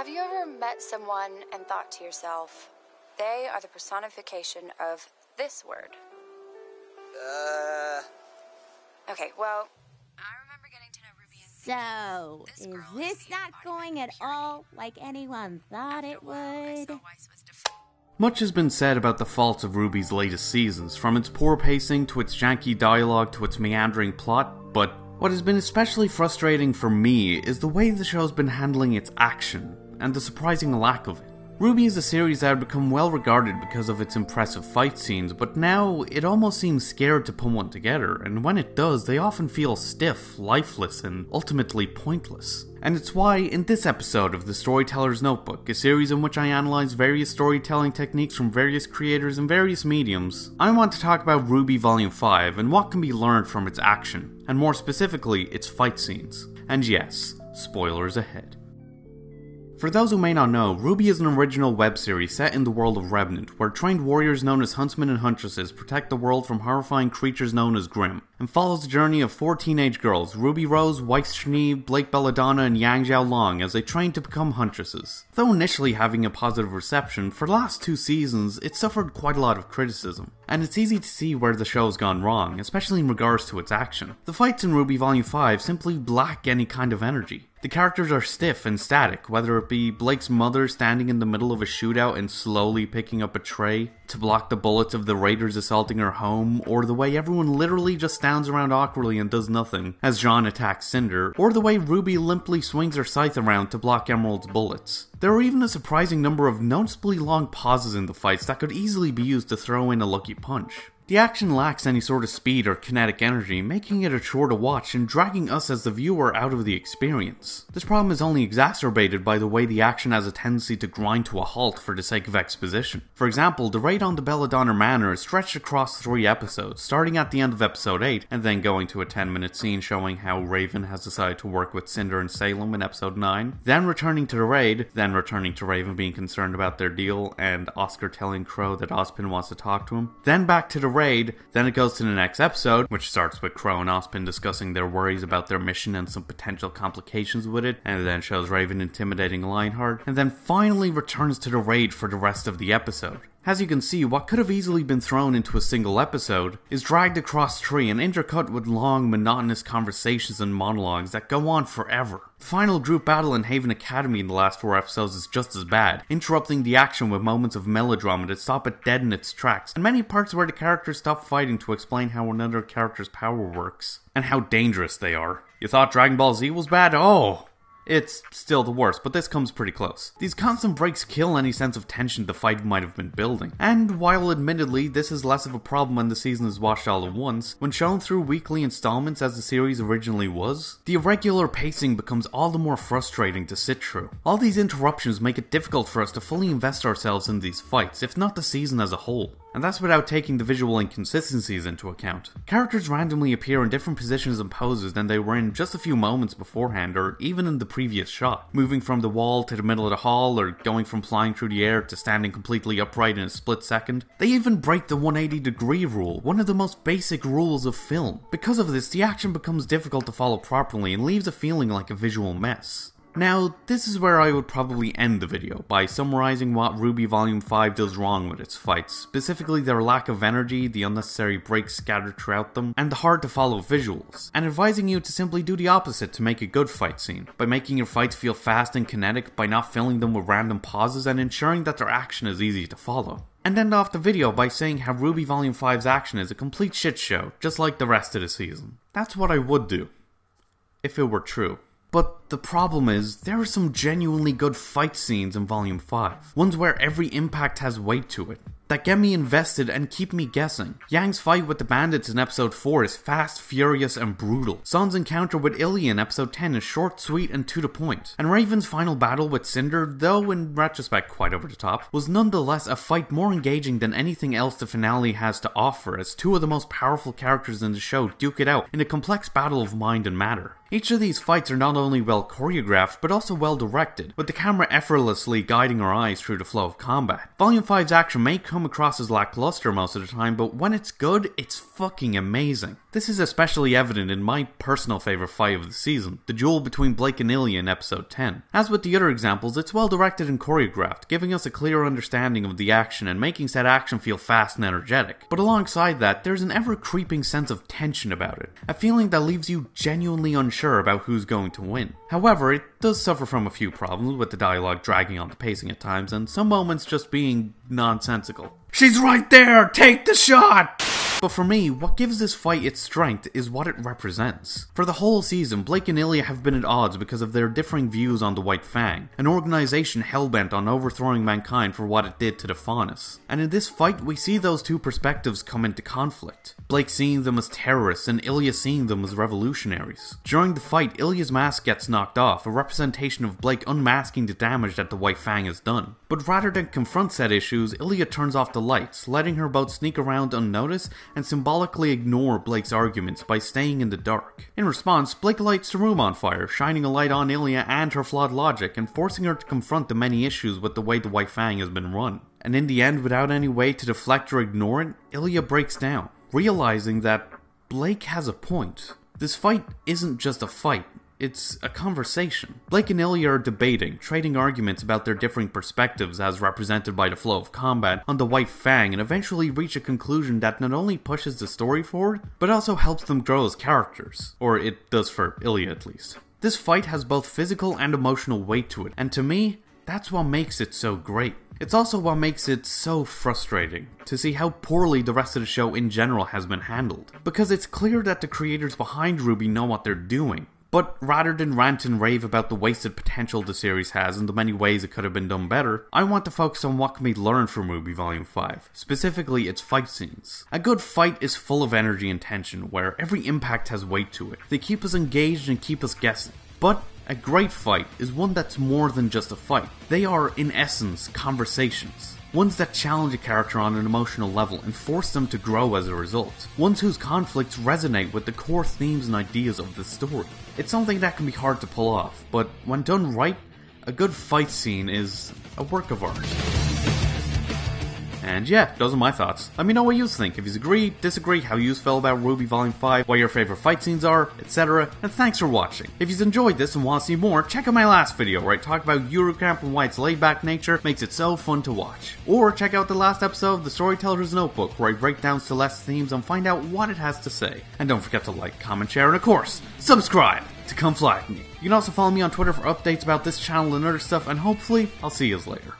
Have you ever met someone and thought to yourself, they are the personification of this word? Uh. Okay, well, I remember getting to know Ruby So, this is this not going at all like anyone thought it would? Much has been said about the faults of Ruby's latest seasons, from its poor pacing to its janky dialogue to its meandering plot, but what has been especially frustrating for me is the way the show's been handling its action and the surprising lack of it. Ruby is a series that had become well regarded because of its impressive fight scenes, but now it almost seems scared to put one together, and when it does, they often feel stiff, lifeless, and ultimately pointless. And it's why, in this episode of The Storyteller's Notebook, a series in which I analyze various storytelling techniques from various creators and various mediums, I want to talk about Ruby Volume 5 and what can be learned from its action, and more specifically, its fight scenes. And yes, spoilers ahead. For those who may not know, Ruby is an original web series set in the world of Revenant, where trained warriors known as huntsmen and huntresses protect the world from horrifying creatures known as Grim, and follows the journey of four teenage girls, Ruby Rose, Weiss Schnee, Blake Belladonna, and Yang Zhao Long, as they train to become huntresses. Though initially having a positive reception, for the last two seasons, it suffered quite a lot of criticism, and it's easy to see where the show's gone wrong, especially in regards to its action. The fights in Ruby Volume 5 simply lack any kind of energy. The characters are stiff and static, whether it be Blake's mother standing in the middle of a shootout and slowly picking up a tray to block the bullets of the raiders assaulting her home, or the way everyone literally just stands around awkwardly and does nothing as John attacks Cinder, or the way Ruby limply swings her scythe around to block Emerald's bullets. There are even a surprising number of noticeably long pauses in the fights that could easily be used to throw in a lucky punch. The action lacks any sort of speed or kinetic energy, making it a chore to watch and dragging us as the viewer out of the experience. This problem is only exacerbated by the way the action has a tendency to grind to a halt for the sake of exposition. For example, the raid on the Belladonna Manor is stretched across three episodes, starting at the end of episode 8 and then going to a 10 minute scene showing how Raven has decided to work with Cinder and Salem in episode 9, then returning to the raid, then returning to Raven being concerned about their deal and Oscar telling Crow that Ospin wants to talk to him, then back to the raid raid. Then it goes to the next episode, which starts with Crow and Ospin discussing their worries about their mission and some potential complications with it, and then shows Raven intimidating Lionheart, and then finally returns to the raid for the rest of the episode. As you can see, what could have easily been thrown into a single episode is dragged across tree and intercut with long, monotonous conversations and monologues that go on forever. The final group battle in Haven Academy in the last four episodes is just as bad, interrupting the action with moments of melodrama that stop it dead in its tracks, and many parts where the characters stop fighting to explain how another character's power works, and how dangerous they are. You thought Dragon Ball Z was bad? Oh, it's still the worst, but this comes pretty close. These constant breaks kill any sense of tension the fight might have been building. And while admittedly this is less of a problem when the season is watched all at once, when shown through weekly installments as the series originally was, the irregular pacing becomes all the more frustrating to sit through. All these interruptions make it difficult for us to fully invest ourselves in these fights, if not the season as a whole. And that's without taking the visual inconsistencies into account. Characters randomly appear in different positions and poses than they were in just a few moments beforehand or even in the previous shot, moving from the wall to the middle of the hall or going from flying through the air to standing completely upright in a split second. They even break the 180 degree rule, one of the most basic rules of film. Because of this, the action becomes difficult to follow properly and leaves a feeling like a visual mess. Now, this is where I would probably end the video, by summarizing what Ruby Volume 5 does wrong with its fights, specifically their lack of energy, the unnecessary breaks scattered throughout them, and the hard to follow visuals, and advising you to simply do the opposite to make a good fight scene, by making your fights feel fast and kinetic, by not filling them with random pauses, and ensuring that their action is easy to follow. And end off the video by saying how Ruby Volume 5's action is a complete shit show, just like the rest of the season. That's what I would do. If it were true. But the problem is, there are some genuinely good fight scenes in Volume 5, ones where every impact has weight to it, that get me invested and keep me guessing. Yang's fight with the bandits in episode 4 is fast, furious, and brutal. Son's encounter with Ilya in episode 10 is short, sweet, and to the point. And Raven's final battle with Cinder, though in retrospect quite over the top, was nonetheless a fight more engaging than anything else the finale has to offer, as two of the most powerful characters in the show duke it out in a complex battle of mind and matter. Each of these fights are not only well choreographed, but also well directed, with the camera effortlessly guiding our eyes through the flow of combat. Volume 5's action may come across as lackluster most of the time, but when it's good, it's fucking amazing. This is especially evident in my personal favourite fight of the season, the duel between Blake and Ilya in episode 10. As with the other examples, it's well directed and choreographed, giving us a clear understanding of the action and making said action feel fast and energetic. But alongside that, there's an ever creeping sense of tension about it, a feeling that leaves you genuinely unsure sure about who's going to win. However, it does suffer from a few problems with the dialogue dragging on the pacing at times and some moments just being nonsensical. She's right there! Take the shot! But for me, what gives this fight its strength is what it represents. For the whole season, Blake and Ilya have been at odds because of their differing views on the White Fang, an organization hellbent on overthrowing mankind for what it did to the Faunus. And in this fight, we see those two perspectives come into conflict. Blake seeing them as terrorists and Ilya seeing them as revolutionaries. During the fight, Ilya's mask gets knocked off, a representation of Blake unmasking the damage that the White Fang has done. But rather than confront said issues, Ilya turns off the lights, letting her boat sneak around unnoticed and symbolically ignore Blake's arguments by staying in the dark. In response, Blake lights the room on fire, shining a light on Ilya and her flawed logic and forcing her to confront the many issues with the way the White Fang has been run. And in the end, without any way to deflect or ignore it, Ilya breaks down, realizing that Blake has a point. This fight isn't just a fight, it's a conversation. Blake and Ilya are debating, trading arguments about their differing perspectives as represented by the flow of combat on the White Fang, and eventually reach a conclusion that not only pushes the story forward, but also helps them grow as characters. Or it does for Ilya at least. This fight has both physical and emotional weight to it, and to me, that's what makes it so great. It's also what makes it so frustrating to see how poorly the rest of the show in general has been handled, because it's clear that the creators behind Ruby know what they're doing, but rather than rant and rave about the wasted potential the series has and the many ways it could have been done better, I want to focus on what can be learned from Ruby Volume 5, specifically its fight scenes. A good fight is full of energy and tension, where every impact has weight to it. They keep us engaged and keep us guessing. But a great fight is one that's more than just a fight. They are, in essence, conversations ones that challenge a character on an emotional level and force them to grow as a result, ones whose conflicts resonate with the core themes and ideas of the story. It's something that can be hard to pull off, but when done right, a good fight scene is a work of art. And yeah, those are my thoughts. Let me know what you think, if you agree, disagree, how you felt about Ruby Volume 5, what your favorite fight scenes are, etc. And thanks for watching. If you enjoyed this and want to see more, check out my last video where I talk about Eurocamp and why its laid back nature makes it so fun to watch. Or check out the last episode of The Storyteller's Notebook where I break down Celeste's themes and find out what it has to say. And don't forget to like, comment, share, and of course, subscribe to Come Fly with Me. You can also follow me on Twitter for updates about this channel and other stuff, and hopefully, I'll see you later.